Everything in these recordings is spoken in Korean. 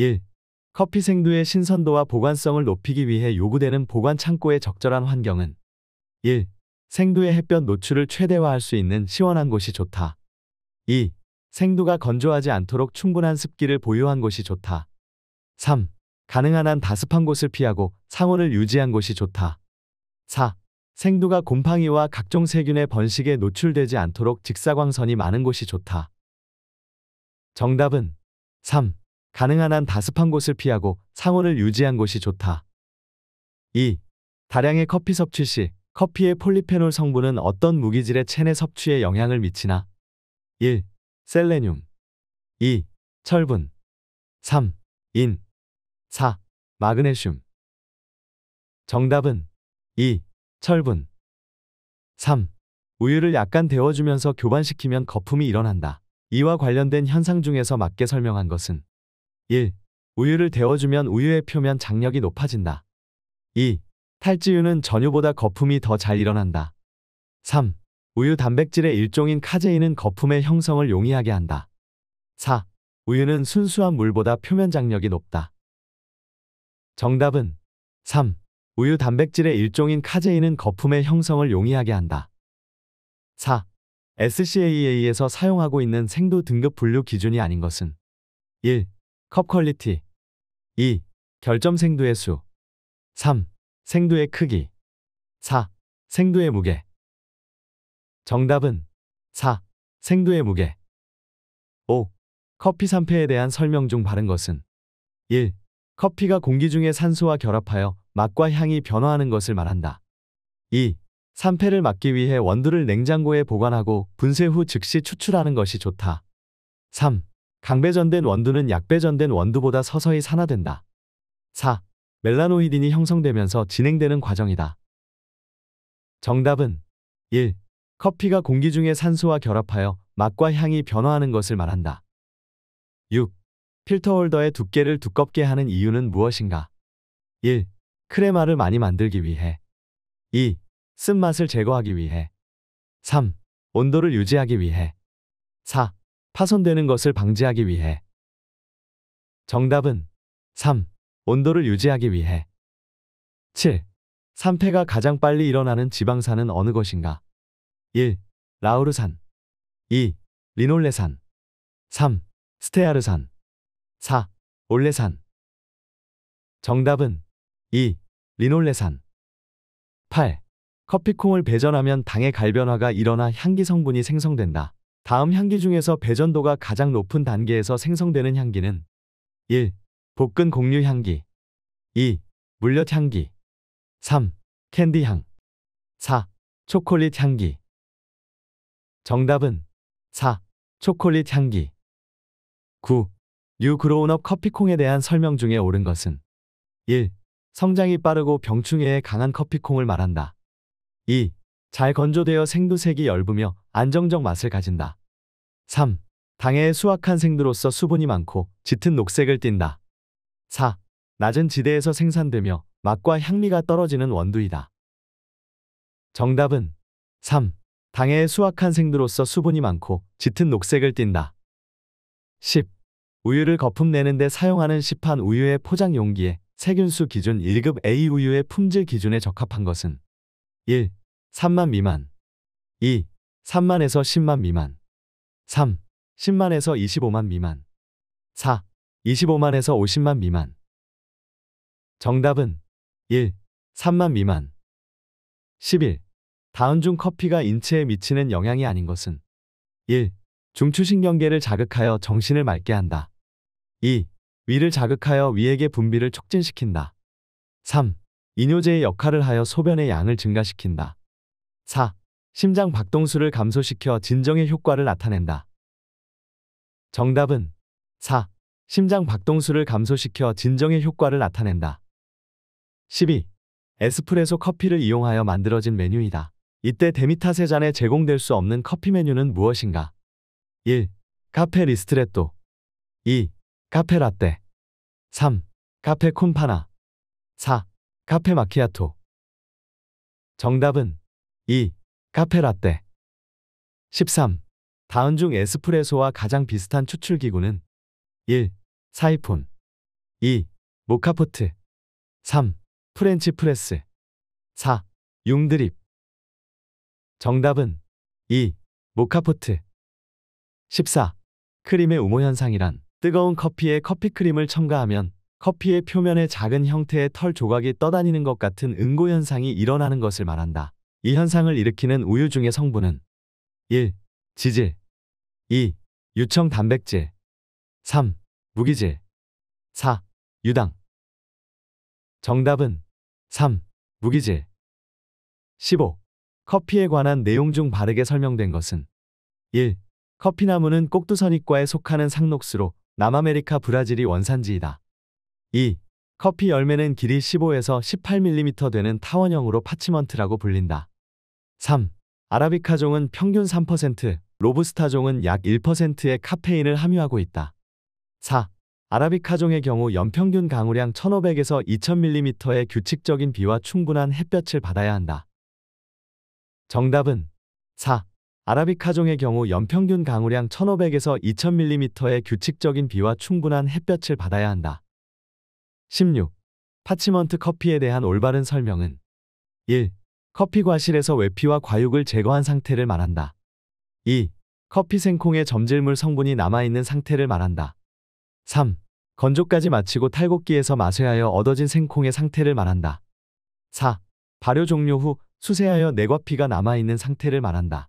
1. 커피 생두의 신선도와 보관성을 높이기 위해 요구되는 보관 창고의 적절한 환경은 1. 생두의 햇볕 노출을 최대화할 수 있는 시원한 곳이 좋다. 2. 생두가 건조하지 않도록 충분한 습기를 보유한 곳이 좋다. 3. 가능한 한 다습한 곳을 피하고 상온을 유지한 곳이 좋다. 4. 생두가 곰팡이와 각종 세균의 번식에 노출되지 않도록 직사광선이 많은 곳이 좋다. 정답은 3. 가능한 한 다습한 곳을 피하고 상온을 유지한 곳이 좋다. 2. 다량의 커피 섭취 시 커피의 폴리페놀 성분은 어떤 무기질의 체내 섭취에 영향을 미치나? 1. 셀레늄 2. 철분 3. 인 4. 마그네슘 정답은 2. 철분 3. 우유를 약간 데워주면서 교반시키면 거품이 일어난다. 이와 관련된 현상 중에서 맞게 설명한 것은 1. 우유를 데워주면 우유의 표면 장력이 높아진다. 2. 탈지유는 전유보다 거품이 더 잘 일어난다. 3. 우유 단백질의 일종인 카제인은 거품의 형성을 용이하게 한다. 4. 우유는 순수한 물보다 표면 장력이 높다. 정답은 3. 우유 단백질의 일종인 카제인은 거품의 형성을 용이하게 한다. 4. SCAA에서 사용하고 있는 생도 등급 분류 기준이 아닌 것은 1. 컵 퀄리티 2. 결점 생두의 수 3. 생두의 크기 4. 생두의 무게 정답은 4. 생두의 무게 5. 커피 산패에 대한 설명 중 바른 것은 1. 커피가 공기 중에 산소와 결합하여 맛과 향이 변화하는 것을 말한다. 2. 산패를 막기 위해 원두를 냉장고에 보관하고 분쇄 후 즉시 추출하는 것이 좋다. 3. 강배전된 원두는 약배전된 원두보다 서서히 산화된다. 4. 멜라노이딘이 형성되면서 진행되는 과정이다. 정답은 1. 커피가 공기 중에 산소와 결합하여 맛과 향이 변화하는 것을 말한다. 6. 필터 홀더의 두께를 두껍게 하는 이유는 무엇인가? 1. 크레마를 많이 만들기 위해 2. 쓴맛을 제거하기 위해 3. 온도를 유지하기 위해 4. 파손되는 것을 방지하기 위해 정답은 3. 온도를 유지하기 위해 7. 산패가 가장 빨리 일어나는 지방산은 어느 것인가? 1. 라우르산 2. 리놀레산 3. 스테아르산 4. 올레산 정답은 2. 리놀레산 8. 커피콩을 배전하면 당의 갈변화가 일어나 향기 성분이 생성된다. 다음 향기 중에서 배전도가 가장 높은 단계에서 생성되는 향기는 1. 복근 곡류 향기 2. 물엿 향기 3. 캔디 향 4. 초콜릿 향기 정답은 4. 초콜릿 향기 9. 뉴 그로운업 커피콩에 대한 설명 중에 옳은 것은 1. 성장이 빠르고 병충해에 강한 커피콩을 말한다. 2. 잘 건조되어 생두색이 엷으며 안정적 맛을 가진다. 3. 당해의 수확한 생두로서 수분이 많고 짙은 녹색을 띈다. 4. 낮은 지대에서 생산되며 맛과 향미가 떨어지는 원두이다. 정답은 3. 당해의 수확한 생두로서 수분이 많고 짙은 녹색을 띈다. 10. 우유를 거품 내는데 사용하는 시판 우유의 포장 용기에 세균수 기준 1급 A 우유의 품질 기준에 적합한 것은 1. 3만 미만 2. 3만에서 10만 미만 3. 10만에서 25만 미만 4. 25만에서 50만 미만 정답은 1. 3만 미만 11. 다운 중 커피가 인체에 미치는 영향이 아닌 것은 1. 중추신경계를 자극하여 정신을 맑게 한다. 2. 위를 자극하여 위액의 분비를 촉진시킨다. 3. 이뇨제의 역할을 하여 소변의 양을 증가시킨다. 4. 심장 박동수를 감소시켜 진정의 효과를 나타낸다. 정답은 4. 심장 박동수를 감소시켜 진정의 효과를 나타낸다. 12. 에스프레소 커피를 이용하여 만들어진 메뉴이다. 이때 데미타세 잔에 제공될 수 없는 커피 메뉴는 무엇인가? 1. 카페 리스트레또 2. 카페 라떼 3. 카페 콘파나 4. 카페 마키아토 정답은 2. 카페라떼 13. 다음 중 에스프레소와 가장 비슷한 추출기구는 1. 사이폰 2. 모카포트 3. 프렌치 프레스 4. 융드립 정답은 2. 모카포트 14. 크림의 우모 현상이란 뜨거운 커피에 커피크림을 첨가하면 커피의 표면에 작은 형태의 털 조각이 떠다니는 것 같은 응고 현상이 일어나는 것을 말한다. 이 현상을 일으키는 우유 중의 성분은 1. 지질 2. 유청 단백질 3. 무기질 4. 유당 정답은 3. 무기질 15. 커피에 관한 내용 중 바르게 설명된 것은 1. 커피나무는 꼭두선이과에 속하는 상록수로 남아메리카 브라질이 원산지이다. 2. 커피 열매는 길이 15에서 18mm 되는 타원형으로 파치먼트라고 불린다. 3. 아라비카종은 평균 3%, 로부스타종은 약 1%의 카페인을 함유하고 있다. 4. 아라비카종의 경우 연평균 강우량 1500에서 2000mm의 규칙적인 비와 충분한 햇볕을 받아야 한다. 정답은 4. 아라비카종의 경우 연평균 강우량 1500에서 2000mm의 규칙적인 비와 충분한 햇볕을 받아야 한다. 16. 파치먼트 커피에 대한 올바른 설명은 1. 커피 과실에서 외피와 과육을 제거한 상태를 말한다. 2. 커피 생콩의 점질물 성분이 남아있는 상태를 말한다. 3. 건조까지 마치고 탈곡기에서 마쇠하여 얻어진 생콩의 상태를 말한다. 4. 발효 종료 후 수세하여 내과피가 남아있는 상태를 말한다.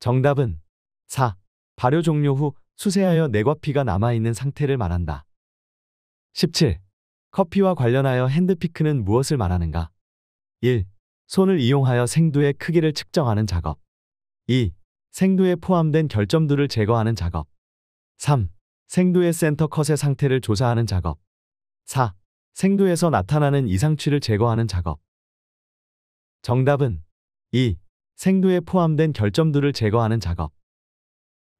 정답은 4. 발효 종료 후 수세하여 내과피가 남아있는 상태를 말한다. 17. 커피와 관련하여 핸드피크는 무엇을 말하는가? 1. 손을 이용하여 생두의 크기를 측정하는 작업 2. 생두에 포함된 결점들을 제거하는 작업 3. 생두의 센터 컷의 상태를 조사하는 작업 4. 생두에서 나타나는 이상취를 제거하는 작업 정답은 2. 생두에 포함된 결점들을 제거하는 작업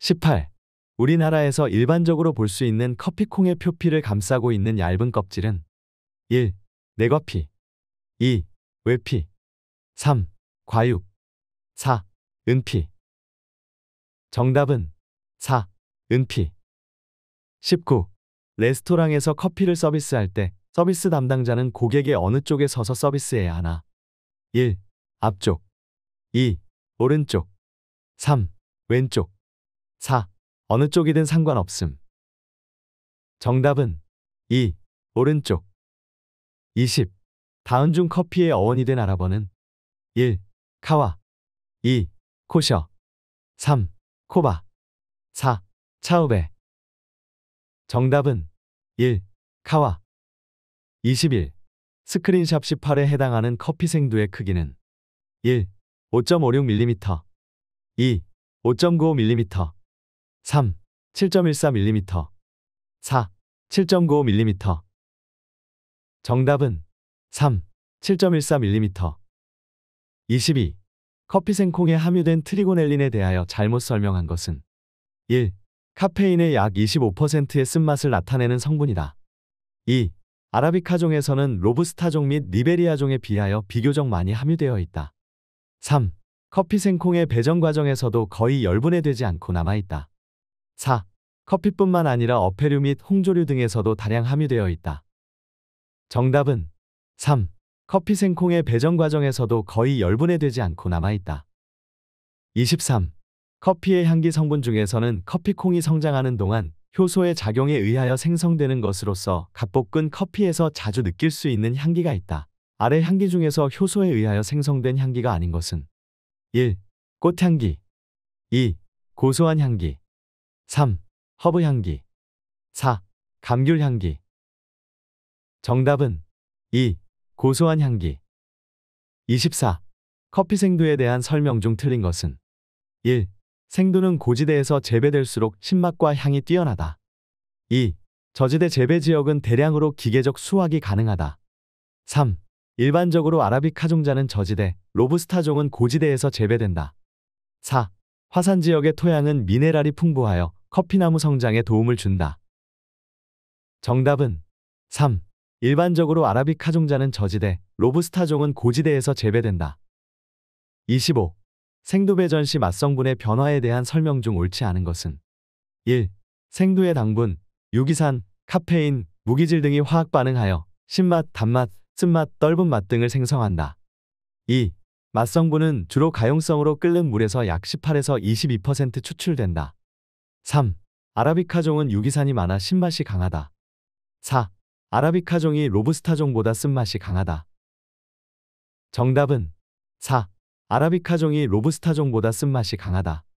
18. 우리나라에서 일반적으로 볼 수 있는 커피콩의 표피를 감싸고 있는 얇은 껍질은 1. 내거피 2. 외피 3. 과육 4. 은피 정답은 4. 은피 19. 레스토랑에서 커피를 서비스할 때 서비스 담당자는 고객의 어느 쪽에 서서 서비스해야 하나? 1. 앞쪽 2. 오른쪽 3. 왼쪽 4. 어느 쪽이든 상관없음 정답은 2. 오른쪽 20. 다운중 커피의 어원이 된 아랍어는 1. 카와 2. 코셔 3. 코바 4. 차우베 정답은 1. 카와 21. 스크린샵 18에 해당하는 커피 생두의 크기는 1. 5.56mm 2. 5.95mm 3. 7.14mm 4. 7.95mm 정답은 3. 7.14mm 22. 커피 생콩에 함유된 트리고넬린에 대하여 잘못 설명한 것은 1. 카페인의 약 25%의 쓴맛을 나타내는 성분이다. 2. 아라비카종에서는 로브스타종 및 리베리아종에 비하여 비교적 많이 함유되어 있다. 3. 커피 생콩의 배정 과정에서도 거의 열분해되지 않고 남아있다. 4. 커피뿐만 아니라 어패류 및 홍조류 등에서도 다량 함유되어 있다. 정답은 3. 커피 생콩의 배정 과정에서도 거의 열분해 되지 않고 남아있다. 23. 커피의 향기 성분 중에서는 커피콩이 성장하는 동안 효소의 작용에 의하여 생성되는 것으로서 갓볶은 커피에서 자주 느낄 수 있는 향기가 있다. 아래 향기 중에서 효소에 의하여 생성된 향기가 아닌 것은 1. 꽃향기 2. 고소한 향기 3. 허브 향기 4. 감귤 향기 정답은 2. 고소한 향기 24. 커피 생두에 대한 설명 중 틀린 것은 1. 생두는 고지대에서 재배될수록 신맛과 향이 뛰어나다. 2. 저지대 재배 지역은 대량으로 기계적 수확이 가능하다. 3. 일반적으로 아라비카 종자는 저지대, 로브스타 종은 고지대에서 재배된다. 4. 화산 지역의 토양은 미네랄이 풍부하여 커피나무 성장에 도움을 준다. 정답은 3. 일반적으로 아라비카종자는 저지대, 로부스타종은 고지대에서 재배된다. 25. 생두배전 시 맛성분의 변화에 대한 설명 중 옳지 않은 것은 1. 생두의 당분, 유기산, 카페인, 무기질 등이 화학 반응하여 신맛, 단맛, 쓴맛, 떫은 맛 등을 생성한다. 2. 맛성분은 주로 가용성으로 끓는 물에서 약 18에서 22% 추출된다. 3. 아라비카종은 유기산이 많아 신맛이 강하다. 4. 아라비카종이 로부스타종보다 쓴맛이 강하다. 정답은 4. 아라비카종이 로부스타종보다 쓴맛이 강하다.